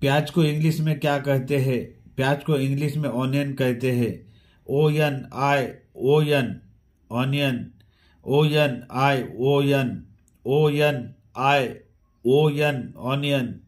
प्याज को इंग्लिश में क्या कहते हैं प्याज को इंग्लिश में ऑनियन कहते हैं O N I O N onion O N I O N O N I O N onion